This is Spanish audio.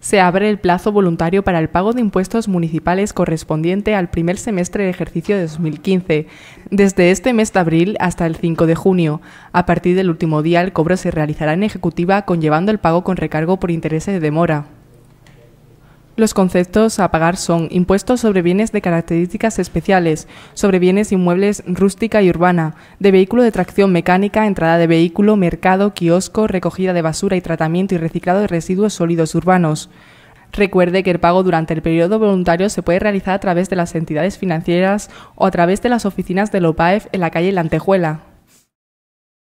se abre el plazo voluntario para el pago de impuestos municipales correspondiente al primer semestre del ejercicio de 2015, desde este mes de abril hasta el 5 de junio. A partir del último día, el cobro se realizará en ejecutiva conllevando el pago con recargo por intereses de demora. Los conceptos a pagar son impuestos sobre bienes de características especiales, sobre bienes inmuebles rústica y urbana, de vehículo de tracción mecánica, entrada de vehículo, mercado, kiosco, recogida de basura y tratamiento y reciclado de residuos sólidos urbanos. Recuerde que el pago durante el periodo voluntario se puede realizar a través de las entidades financieras o a través de las oficinas del OPAEF en la calle Lantejuela.